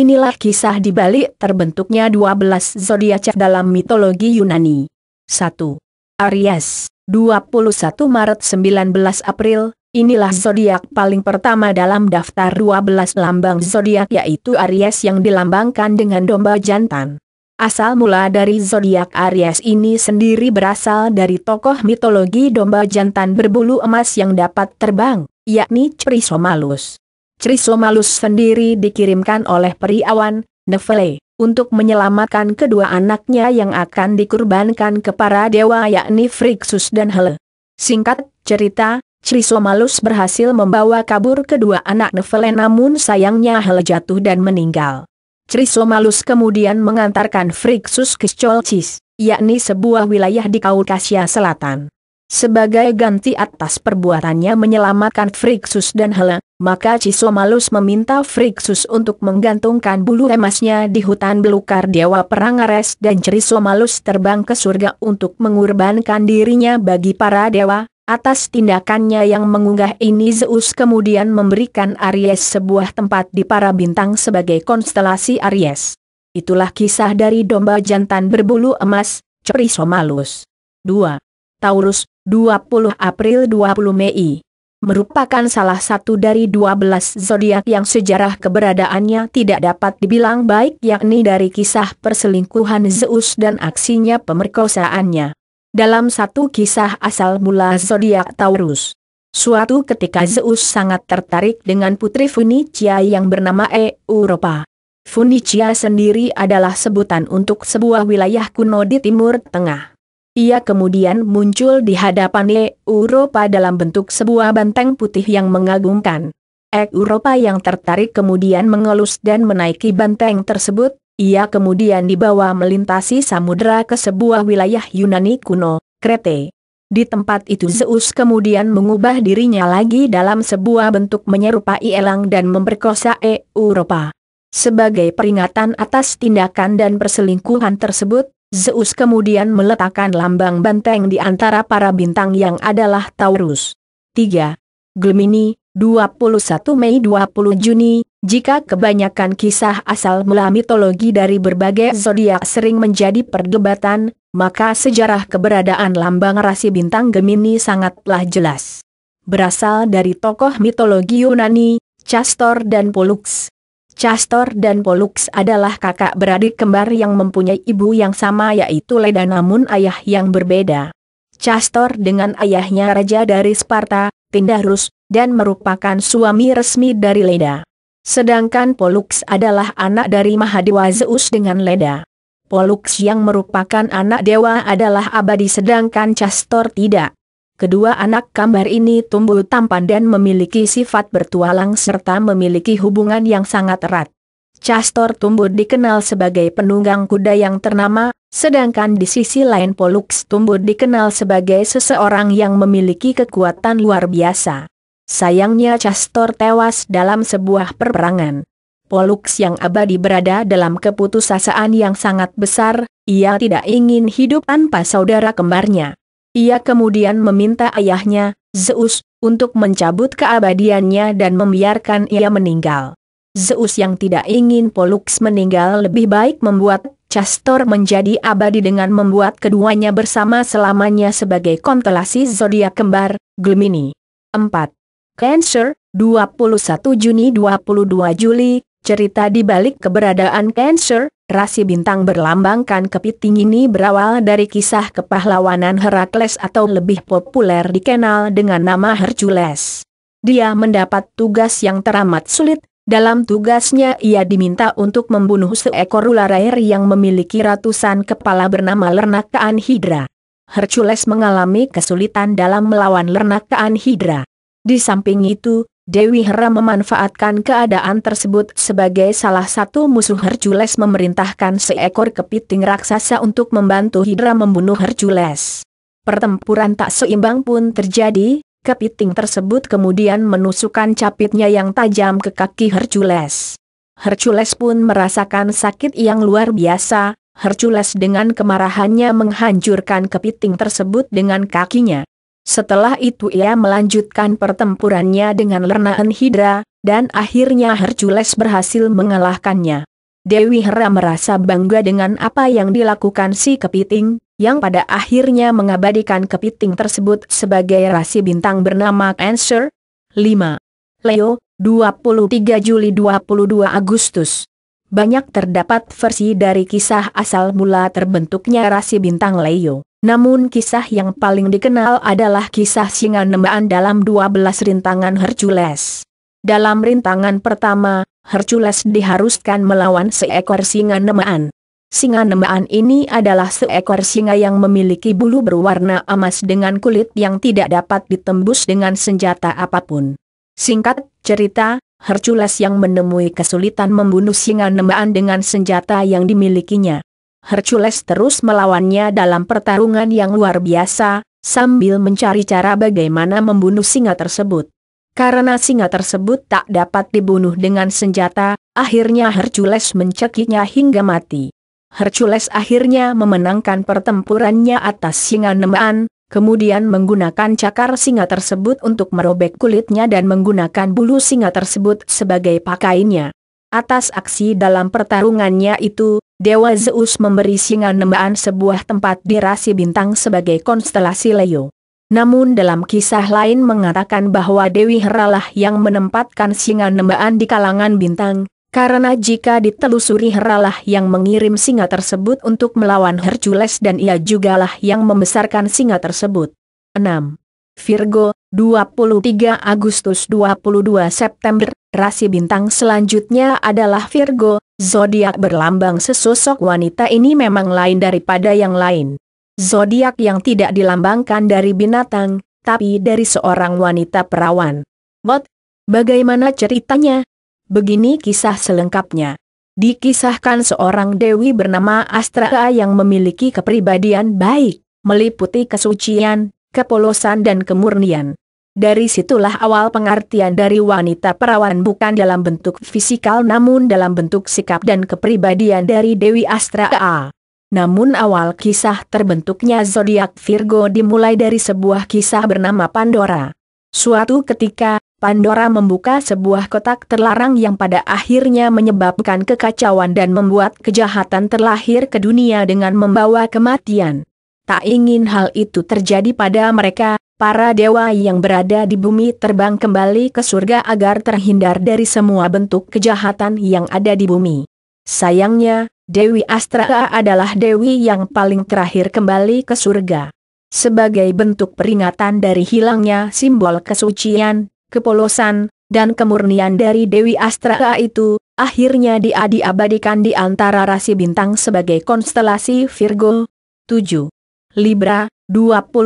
Inilah kisah di balik terbentuknya 12 zodiak dalam mitologi Yunani. 1. Aries, 21 Maret 19 April, inilah zodiak paling pertama dalam daftar 12 lambang zodiak yaitu Aries yang dilambangkan dengan domba jantan. Asal mula dari zodiak Aries ini sendiri berasal dari tokoh mitologi domba jantan berbulu emas yang dapat terbang, yakni Trisomalus. Malus sendiri dikirimkan oleh periawan, Nevele, untuk menyelamatkan kedua anaknya yang akan dikurbankan ke para dewa yakni Frixus dan Hele. Singkat cerita, Malus berhasil membawa kabur kedua anak Nevele namun sayangnya Hele jatuh dan meninggal. Malus kemudian mengantarkan Frixus ke Colchis, yakni sebuah wilayah di Kaukasia Selatan. Sebagai ganti atas perbuatannya menyelamatkan Frixus dan Hele, maka Cisomalus meminta Friksus untuk menggantungkan bulu emasnya di hutan belukar Dewa Perang Ares dan Cisomalus terbang ke surga untuk mengorbankan dirinya bagi para dewa. Atas tindakannya yang mengunggah ini Zeus kemudian memberikan Aries sebuah tempat di para bintang sebagai konstelasi Aries. Itulah kisah dari domba jantan berbulu emas, Malus. 2. Taurus, 20 April 20 Mei merupakan salah satu dari 12 zodiak yang sejarah keberadaannya tidak dapat dibilang baik yakni dari kisah perselingkuhan Zeus dan aksinya pemerkosaannya. Dalam satu kisah asal mula zodiak Taurus. Suatu ketika Zeus sangat tertarik dengan putri Funicia yang bernama Europa. Funicia sendiri adalah sebutan untuk sebuah wilayah kuno di Timur Tengah. Ia kemudian muncul di hadapan Europa dalam bentuk sebuah banteng putih yang mengagumkan. Europa yang tertarik kemudian mengelus dan menaiki banteng tersebut, ia kemudian dibawa melintasi samudera ke sebuah wilayah Yunani kuno, Krete. Di tempat itu Zeus kemudian mengubah dirinya lagi dalam sebuah bentuk menyerupai elang dan memperkosa Europa. Sebagai peringatan atas tindakan dan perselingkuhan tersebut, Zeus kemudian meletakkan lambang banteng di antara para bintang yang adalah Taurus. 3. Gemini, 21 Mei 20 Juni, jika kebanyakan kisah asal mula mitologi dari berbagai zodiak sering menjadi perdebatan, maka sejarah keberadaan lambang rasi bintang Gemini sangatlah jelas. Berasal dari tokoh mitologi Yunani, Castor dan Pollux, Castor dan Pollux adalah kakak beradik kembar yang mempunyai ibu yang sama yaitu Leda namun ayah yang berbeda. Castor dengan ayahnya Raja dari Sparta, Tindarus, dan merupakan suami resmi dari Leda. Sedangkan Pollux adalah anak dari Mahadewa Zeus dengan Leda. Pollux yang merupakan anak dewa adalah abadi sedangkan Castor tidak. Kedua anak kambar ini tumbuh tampan dan memiliki sifat bertualang serta memiliki hubungan yang sangat erat. Castor Tumbuh dikenal sebagai penunggang kuda yang ternama, sedangkan di sisi lain Pollux Tumbuh dikenal sebagai seseorang yang memiliki kekuatan luar biasa. Sayangnya Castor tewas dalam sebuah perperangan. Pollux yang abadi berada dalam keputusasaan yang sangat besar, ia tidak ingin hidup tanpa saudara kembarnya. Ia kemudian meminta ayahnya, Zeus, untuk mencabut keabadiannya dan membiarkan ia meninggal. Zeus yang tidak ingin Pollux meninggal lebih baik membuat Castor menjadi abadi dengan membuat keduanya bersama selamanya sebagai konstelasi zodiak kembar, Gemini. 4. Cancer, 21 Juni 22 Juli cerita di balik keberadaan Cancer, rasi bintang berlambangkan kepiting ini berawal dari kisah kepahlawanan Herakles atau lebih populer dikenal dengan nama Hercules. Dia mendapat tugas yang teramat sulit, dalam tugasnya ia diminta untuk membunuh seekor ular air yang memiliki ratusan kepala bernama Lernakaan Hydra. Hercules mengalami kesulitan dalam melawan Lernakaan Hydra. Di samping itu, Dewi Hera memanfaatkan keadaan tersebut sebagai salah satu musuh Hercules memerintahkan seekor kepiting raksasa untuk membantu Hidra membunuh Hercules. Pertempuran tak seimbang pun terjadi, kepiting tersebut kemudian menusukkan capitnya yang tajam ke kaki Hercules. Hercules pun merasakan sakit yang luar biasa, Hercules dengan kemarahannya menghancurkan kepiting tersebut dengan kakinya. Setelah itu ia melanjutkan pertempurannya dengan lernaan Hidra, dan akhirnya Hercules berhasil mengalahkannya. Dewi Hera merasa bangga dengan apa yang dilakukan si kepiting, yang pada akhirnya mengabadikan kepiting tersebut sebagai rasi bintang bernama Cancer. 5. Leo, 23 Juli 22 Agustus Banyak terdapat versi dari kisah asal mula terbentuknya rasi bintang Leo. Namun kisah yang paling dikenal adalah kisah singa nembaan dalam 12 rintangan Hercules. Dalam rintangan pertama, Hercules diharuskan melawan seekor singa nemaan. Singa nemaan ini adalah seekor singa yang memiliki bulu berwarna emas dengan kulit yang tidak dapat ditembus dengan senjata apapun. Singkat cerita, Hercules yang menemui kesulitan membunuh singa nemaan dengan senjata yang dimilikinya. Hercules terus melawannya dalam pertarungan yang luar biasa, sambil mencari cara bagaimana membunuh singa tersebut. Karena singa tersebut tak dapat dibunuh dengan senjata, akhirnya Hercules mencekiknya hingga mati. Hercules akhirnya memenangkan pertempurannya atas singa nemaan, kemudian menggunakan cakar singa tersebut untuk merobek kulitnya dan menggunakan bulu singa tersebut sebagai pakainya. Atas aksi dalam pertarungannya itu, Dewa Zeus memberi singa nembaan sebuah tempat di rasi bintang sebagai konstelasi Leo. Namun dalam kisah lain mengatakan bahwa Dewi Heralah yang menempatkan singa nembaan di kalangan bintang, karena jika ditelusuri Heralah yang mengirim singa tersebut untuk melawan Hercules dan ia jugalah yang membesarkan singa tersebut. 6. Virgo, 23 Agustus 22 September, rasi bintang selanjutnya adalah Virgo, zodiak berlambang sesosok wanita ini memang lain daripada yang lain. Zodiak yang tidak dilambangkan dari binatang, tapi dari seorang wanita perawan. What? Bagaimana ceritanya? Begini kisah selengkapnya. Dikisahkan seorang dewi bernama Astra yang memiliki kepribadian baik, meliputi kesucian, kepolosan dan kemurnian. Dari situlah awal pengertian dari wanita perawan bukan dalam bentuk fisikal namun dalam bentuk sikap dan kepribadian dari Dewi Astra A. Namun awal kisah terbentuknya zodiak Virgo dimulai dari sebuah kisah bernama Pandora. Suatu ketika, Pandora membuka sebuah kotak terlarang yang pada akhirnya menyebabkan kekacauan dan membuat kejahatan terlahir ke dunia dengan membawa kematian tak ingin hal itu terjadi pada mereka, para dewa yang berada di bumi terbang kembali ke surga agar terhindar dari semua bentuk kejahatan yang ada di bumi. Sayangnya, Dewi Astra adalah dewi yang paling terakhir kembali ke surga. Sebagai bentuk peringatan dari hilangnya simbol kesucian, kepolosan, dan kemurnian dari Dewi Astra itu, akhirnya dia diabadikan di antara rasi bintang sebagai konstelasi Virgo. 7. Libra, 23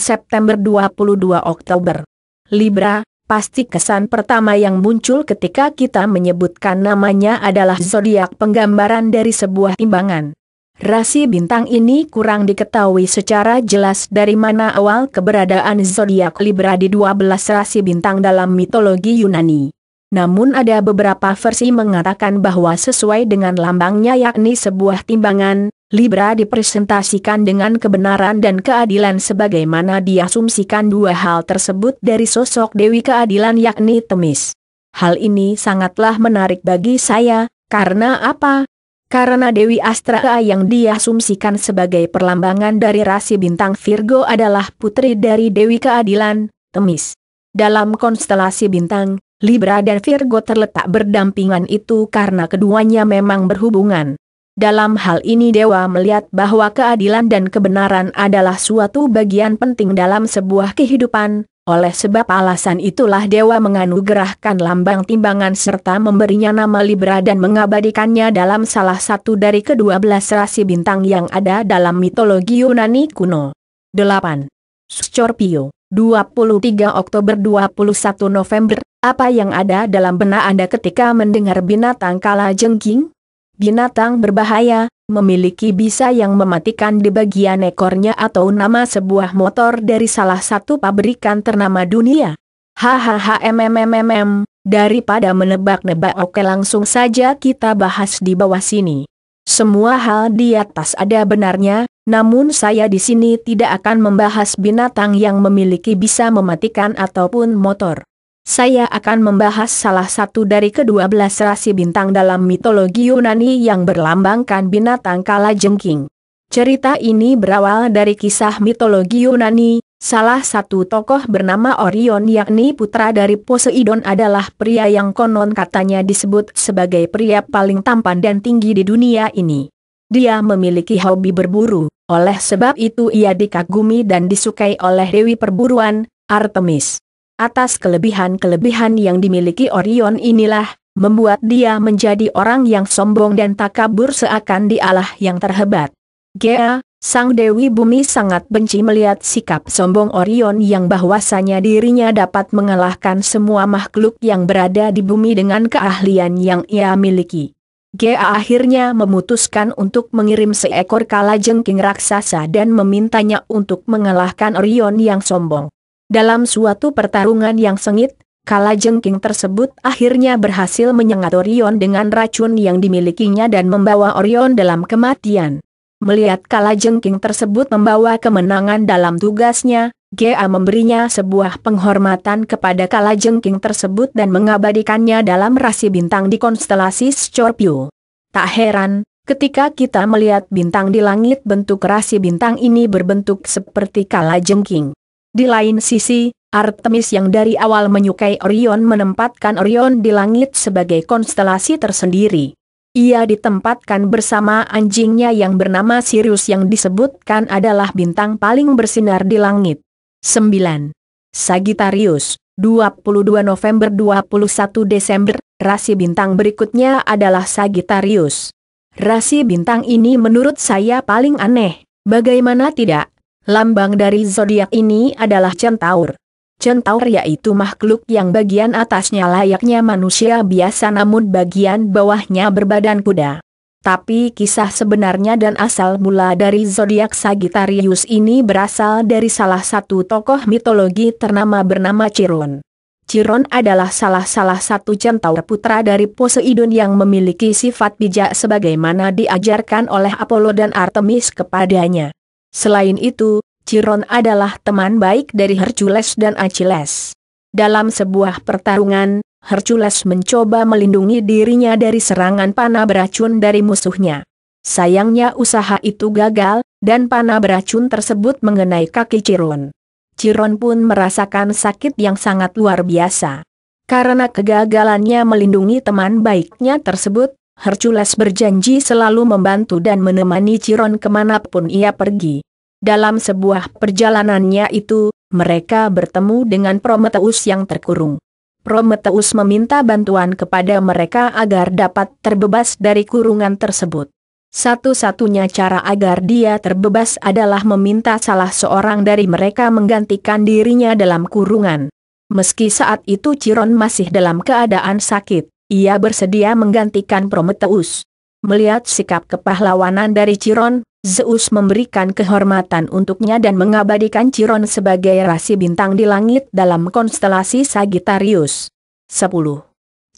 September 22 Oktober. Libra, pasti kesan pertama yang muncul ketika kita menyebutkan namanya adalah zodiak penggambaran dari sebuah timbangan. Rasi bintang ini kurang diketahui secara jelas dari mana awal keberadaan zodiak Libra di 12 rasi bintang dalam mitologi Yunani. Namun ada beberapa versi mengatakan bahwa sesuai dengan lambangnya yakni sebuah timbangan, Libra dipresentasikan dengan kebenaran dan keadilan sebagaimana diasumsikan dua hal tersebut dari sosok Dewi Keadilan yakni Temis. Hal ini sangatlah menarik bagi saya, karena apa? Karena Dewi Astra yang diasumsikan sebagai perlambangan dari rasi bintang Virgo adalah putri dari Dewi Keadilan, Temis. Dalam konstelasi bintang, Libra dan Virgo terletak berdampingan itu karena keduanya memang berhubungan. Dalam hal ini Dewa melihat bahwa keadilan dan kebenaran adalah suatu bagian penting dalam sebuah kehidupan, oleh sebab alasan itulah Dewa menganugerahkan lambang timbangan serta memberinya nama Libra dan mengabadikannya dalam salah satu dari kedua belas rasi bintang yang ada dalam mitologi Yunani kuno. 8. Scorpio, 23 Oktober 21 November, apa yang ada dalam benak Anda ketika mendengar binatang kala jengking? Binatang berbahaya, memiliki bisa yang mematikan di bagian ekornya atau nama sebuah motor dari salah satu pabrikan ternama dunia. Hahaha mmmmm. daripada menebak-nebak oke langsung saja kita bahas di bawah sini. Semua hal di atas ada benarnya, namun saya di sini tidak akan membahas binatang yang memiliki bisa mematikan ataupun motor saya akan membahas salah satu dari kedua belas rasi bintang dalam mitologi Yunani yang berlambangkan binatang kala jengking. Cerita ini berawal dari kisah mitologi Yunani, salah satu tokoh bernama Orion yakni putra dari Poseidon adalah pria yang konon katanya disebut sebagai pria paling tampan dan tinggi di dunia ini. Dia memiliki hobi berburu, oleh sebab itu ia dikagumi dan disukai oleh Dewi Perburuan, Artemis. Atas kelebihan-kelebihan yang dimiliki Orion inilah, membuat dia menjadi orang yang sombong dan takabur seakan di dialah yang terhebat. Gea, sang Dewi Bumi sangat benci melihat sikap sombong Orion yang bahwasanya dirinya dapat mengalahkan semua makhluk yang berada di bumi dengan keahlian yang ia miliki. Gea akhirnya memutuskan untuk mengirim seekor kalajengking raksasa dan memintanya untuk mengalahkan Orion yang sombong. Dalam suatu pertarungan yang sengit, Kala jengking tersebut akhirnya berhasil menyengat Orion dengan racun yang dimilikinya dan membawa Orion dalam kematian. Melihat Kala jengking tersebut membawa kemenangan dalam tugasnya, Gea memberinya sebuah penghormatan kepada Kala jengking tersebut dan mengabadikannya dalam rasi bintang di konstelasi Scorpio. Tak heran, ketika kita melihat bintang di langit bentuk rasi bintang ini berbentuk seperti Kala jengking. Di lain sisi, Artemis yang dari awal menyukai Orion menempatkan Orion di langit sebagai konstelasi tersendiri. Ia ditempatkan bersama anjingnya yang bernama Sirius yang disebutkan adalah bintang paling bersinar di langit. 9. Sagittarius, 22 November 21 Desember, rasi bintang berikutnya adalah Sagittarius. Rasi bintang ini menurut saya paling aneh, bagaimana tidak? Lambang dari zodiak ini adalah centaur. Centaur yaitu makhluk yang bagian atasnya layaknya manusia biasa namun bagian bawahnya berbadan kuda. Tapi kisah sebenarnya dan asal mula dari zodiak Sagittarius ini berasal dari salah satu tokoh mitologi ternama bernama Chiron. Chiron adalah salah-salah satu centaur putra dari Poseidon yang memiliki sifat bijak sebagaimana diajarkan oleh Apollo dan Artemis kepadanya. Selain itu, Ciron adalah teman baik dari Hercules dan Achilles. Dalam sebuah pertarungan, Hercules mencoba melindungi dirinya dari serangan panah beracun dari musuhnya. Sayangnya usaha itu gagal, dan panah beracun tersebut mengenai kaki Ciron. Ciron pun merasakan sakit yang sangat luar biasa. Karena kegagalannya melindungi teman baiknya tersebut, Hercules berjanji selalu membantu dan menemani Ciron kemanapun ia pergi. Dalam sebuah perjalanannya itu, mereka bertemu dengan Prometheus yang terkurung. Prometheus meminta bantuan kepada mereka agar dapat terbebas dari kurungan tersebut. Satu-satunya cara agar dia terbebas adalah meminta salah seorang dari mereka menggantikan dirinya dalam kurungan. Meski saat itu Ciron masih dalam keadaan sakit, ia bersedia menggantikan Prometheus. Melihat sikap kepahlawanan dari Chiron, Zeus memberikan kehormatan untuknya dan mengabadikan Chiron sebagai rasi bintang di langit dalam konstelasi Sagittarius. 10.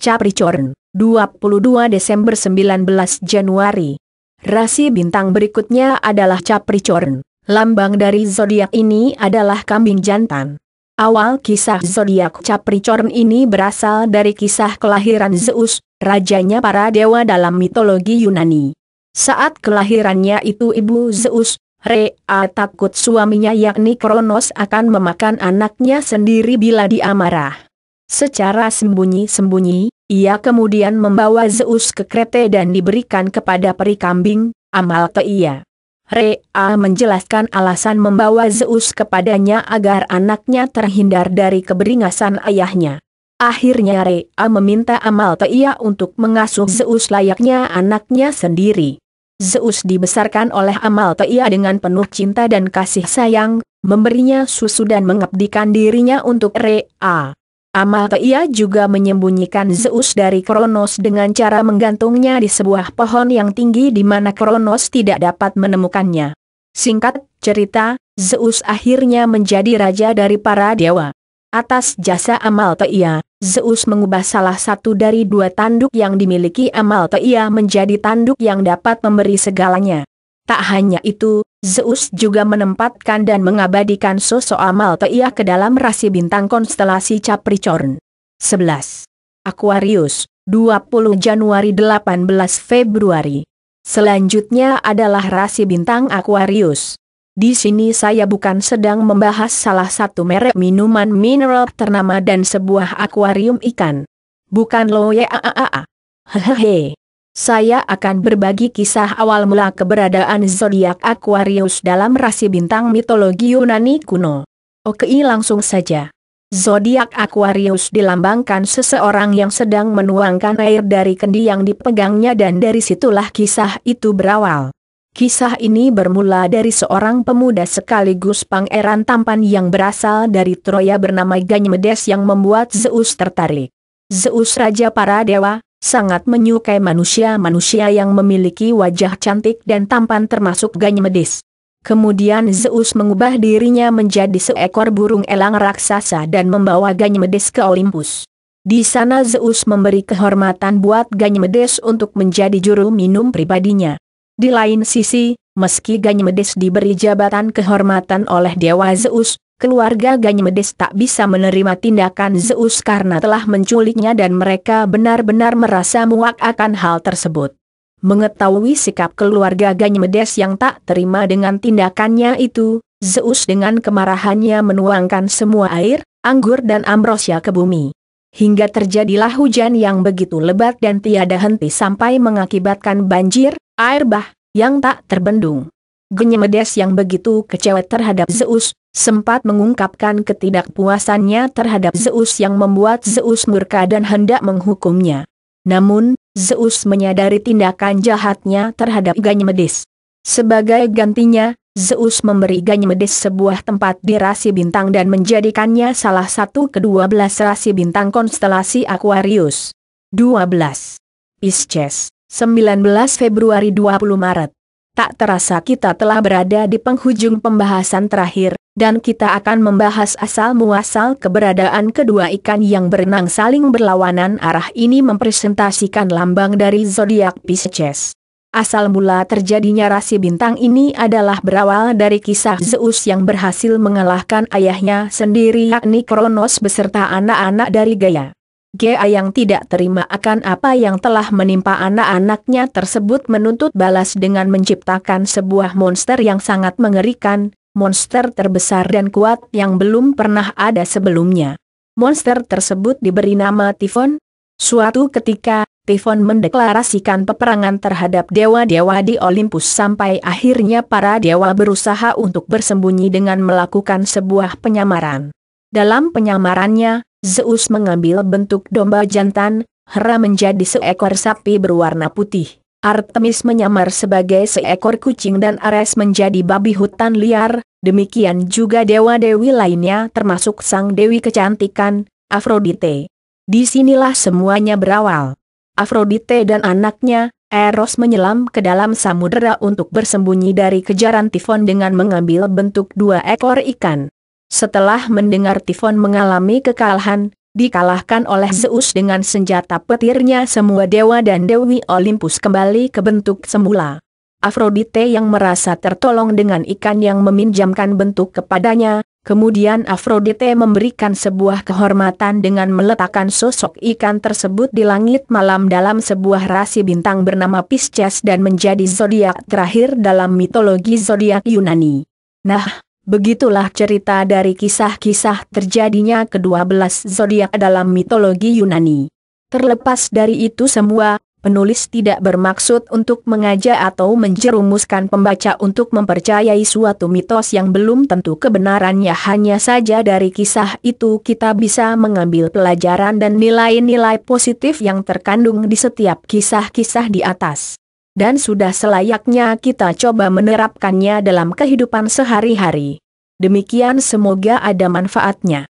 Capricorn, 22 Desember 19 Januari. Rasi bintang berikutnya adalah Capricorn. Lambang dari zodiak ini adalah kambing jantan. Awal kisah zodiak Capricorn ini berasal dari kisah kelahiran Zeus, rajanya para dewa dalam mitologi Yunani. Saat kelahirannya itu ibu Zeus, Rea takut suaminya yakni Kronos akan memakan anaknya sendiri bila diamarah. Secara sembunyi-sembunyi, ia kemudian membawa Zeus ke Krete dan diberikan kepada peri kambing, amal ke ia. Rea menjelaskan alasan membawa Zeus kepadanya agar anaknya terhindar dari keberingasan ayahnya. Akhirnya Rea meminta Amalthea untuk mengasuh Zeus layaknya anaknya sendiri. Zeus dibesarkan oleh Amalthea dengan penuh cinta dan kasih sayang, memberinya susu dan mengabdikan dirinya untuk Rea ia juga menyembunyikan Zeus dari Kronos dengan cara menggantungnya di sebuah pohon yang tinggi di mana Kronos tidak dapat menemukannya. Singkat cerita, Zeus akhirnya menjadi raja dari para dewa. Atas jasa ia, Zeus mengubah salah satu dari dua tanduk yang dimiliki ia menjadi tanduk yang dapat memberi segalanya. Tak hanya itu, Zeus juga menempatkan dan mengabadikan sosok amal Amalthea ke dalam rasi bintang konstelasi Capricorn. 11. Aquarius, 20 Januari 18 Februari. Selanjutnya adalah rasi bintang Aquarius. Di sini saya bukan sedang membahas salah satu merek minuman mineral ternama dan sebuah akuarium ikan. Bukan lo ya, a ah, ah, ah, Hehehe. Saya akan berbagi kisah awal mula keberadaan zodiak Aquarius dalam rasi bintang mitologi Yunani kuno. Oke, langsung saja. Zodiak Aquarius dilambangkan seseorang yang sedang menuangkan air dari kendi yang dipegangnya dan dari situlah kisah itu berawal. Kisah ini bermula dari seorang pemuda sekaligus pangeran tampan yang berasal dari Troya bernama Ganymedes yang membuat Zeus tertarik. Zeus raja para dewa, sangat menyukai manusia-manusia yang memiliki wajah cantik dan tampan termasuk Ganymedes. Kemudian Zeus mengubah dirinya menjadi seekor burung elang raksasa dan membawa Ganymedes ke Olympus. Di sana Zeus memberi kehormatan buat Ganymedes untuk menjadi juru minum pribadinya. Di lain sisi, meski Ganymedes diberi jabatan kehormatan oleh Dewa Zeus, keluarga Ganymedes tak bisa menerima tindakan Zeus karena telah menculiknya dan mereka benar-benar merasa muak akan hal tersebut. Mengetahui sikap keluarga Ganymedes yang tak terima dengan tindakannya itu, Zeus dengan kemarahannya menuangkan semua air, anggur dan ambrosia ke bumi. Hingga terjadilah hujan yang begitu lebat dan tiada henti sampai mengakibatkan banjir, air bah, yang tak terbendung. Genyemedes yang begitu kecewa terhadap Zeus, sempat mengungkapkan ketidakpuasannya terhadap Zeus yang membuat Zeus murka dan hendak menghukumnya. Namun, Zeus menyadari tindakan jahatnya terhadap Ganymedes. Sebagai gantinya, Zeus memberi Ganymedes sebuah tempat di rasi bintang dan menjadikannya salah satu kedua belas rasi bintang konstelasi Aquarius. 12. Pisces, 19 Februari 20 Maret. Tak terasa kita telah berada di penghujung pembahasan terakhir, dan kita akan membahas asal-muasal keberadaan kedua ikan yang berenang saling berlawanan arah ini mempresentasikan lambang dari zodiak Pisces. Asal mula terjadinya rasi bintang ini adalah berawal dari kisah Zeus yang berhasil mengalahkan ayahnya sendiri yakni Kronos beserta anak-anak dari Gaia. Gea yang tidak terima akan apa yang telah menimpa anak-anaknya tersebut menuntut balas dengan menciptakan sebuah monster yang sangat mengerikan, monster terbesar dan kuat yang belum pernah ada sebelumnya. Monster tersebut diberi nama Tifon. Suatu ketika, Tifon mendeklarasikan peperangan terhadap dewa-dewa di Olympus sampai akhirnya para dewa berusaha untuk bersembunyi dengan melakukan sebuah penyamaran. Dalam penyamarannya, Zeus mengambil bentuk domba jantan, Hera menjadi seekor sapi berwarna putih. Artemis menyamar sebagai seekor kucing dan Ares menjadi babi hutan liar, demikian juga dewa-dewi lainnya termasuk sang dewi kecantikan, Afrodite. Disinilah semuanya berawal. Afrodite dan anaknya, Eros menyelam ke dalam samudera untuk bersembunyi dari kejaran tifon dengan mengambil bentuk dua ekor ikan. Setelah mendengar Tifon mengalami kekalahan, dikalahkan oleh Zeus dengan senjata petirnya semua dewa dan dewi Olympus kembali ke bentuk semula. Afrodite yang merasa tertolong dengan ikan yang meminjamkan bentuk kepadanya, kemudian Afrodite memberikan sebuah kehormatan dengan meletakkan sosok ikan tersebut di langit malam dalam sebuah rasi bintang bernama Pisces dan menjadi zodiak terakhir dalam mitologi zodiak Yunani. Nah, Begitulah cerita dari kisah-kisah terjadinya kedua belas zodiak dalam mitologi Yunani. Terlepas dari itu semua, penulis tidak bermaksud untuk mengajak atau menjerumuskan pembaca untuk mempercayai suatu mitos yang belum tentu kebenarannya hanya saja dari kisah itu kita bisa mengambil pelajaran dan nilai-nilai positif yang terkandung di setiap kisah-kisah di atas dan sudah selayaknya kita coba menerapkannya dalam kehidupan sehari-hari. Demikian semoga ada manfaatnya.